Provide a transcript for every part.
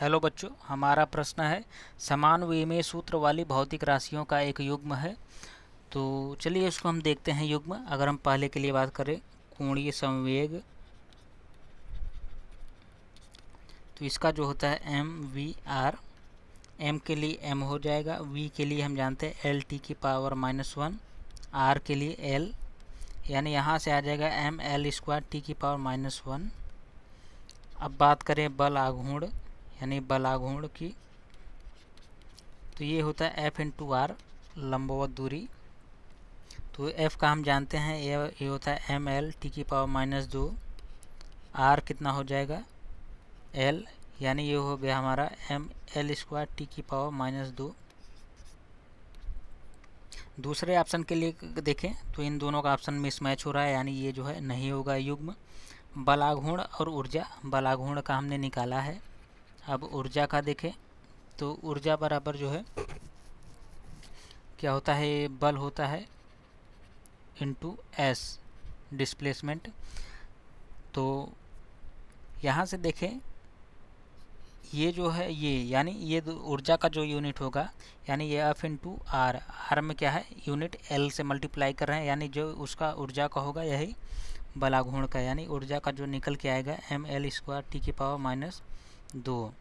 hello बच्चों हमारा प्रश्न है समान विमय सूत्र वाली भौतिक राशियों का एक युग्म है तो चलिए इसको हम देखते हैं युग्म अगर हम पहले के लिए बात करें कोणीय संवेग तो इसका जो होता है एम वी आर एम के लिए एम हो जाएगा वी के लिए हम जानते हैं एल टी की पावर माइनस वन आर के लिए एल यानी यहाँ से आ जाएगा एम एल स्क्वायर टी की पावर माइनस वन अब बात करें बल आघूर्ण यानी बलाघूर्ण की तो ये होता है एफ इन टू आर लंबवत दूरी तो एफ का हम जानते हैं ये ये होता है एम एल टी की पावर माइनस दो आर कितना हो जाएगा एल यानी ये हो गया हमारा एम एल स्क्वायर टी की पावर माइनस दो दूसरे ऑप्शन के लिए देखें तो इन दोनों का ऑप्शन मिसमैच हो रहा है यानी ये जो है नहीं होगा युग्म बलाघूर्ण और ऊर्जा बलाघूर्ण का हमने निकाला है अब ऊर्जा का देखें तो ऊर्जा बराबर जो है क्या होता है बल होता है इंटू एस डिस्प्लेसमेंट तो यहाँ से देखें ये जो है ये यानी ये ऊर्जा का जो यूनिट होगा यानी ये एफ इंटू आर आर में क्या है यूनिट एल से मल्टीप्लाई कर रहे हैं यानी जो उसका ऊर्जा का होगा यही बलाघूर्ण का यानी ऊर्जा का जो निकल के आएगा एम एल स्क्वायर टी की पावर माइनस दो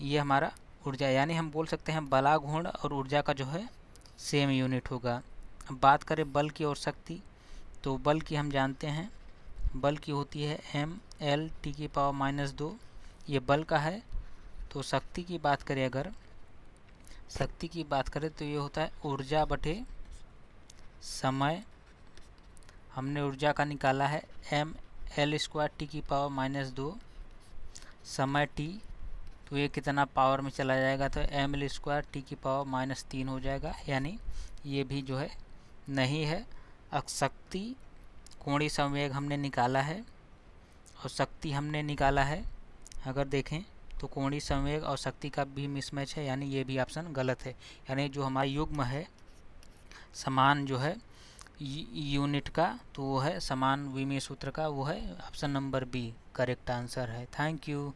ये हमारा ऊर्जा यानी हम बोल सकते हैं बला घूर्ण और ऊर्जा का जो है सेम यूनिट होगा अब बात करें बल की और शक्ति तो बल की हम जानते हैं बल की होती है एम एल टी की पावर माइनस दो ये बल का है तो शक्ति की बात करें अगर शक्ति की बात करें तो ये होता है ऊर्जा बटे समय हमने ऊर्जा का निकाला है एम एल स्क्वायर टी की पावर माइनस दो समय टी तो ये कितना पावर में चला जाएगा तो एम एल स्क्वायर टी की पावर माइनस तीन हो जाएगा यानी ये भी जो है नहीं है अशक्ति कोणी संवेग हमने निकाला है और शक्ति हमने निकाला है अगर देखें तो कोणी संवेग और शक्ति का भी मिसमैच है यानी ये भी ऑप्शन गलत है यानी जो हमारा युग्म है समान जो है यूनिट का तो वो है समान विमय सूत्र का वो है option number B correct answer है थैंक यू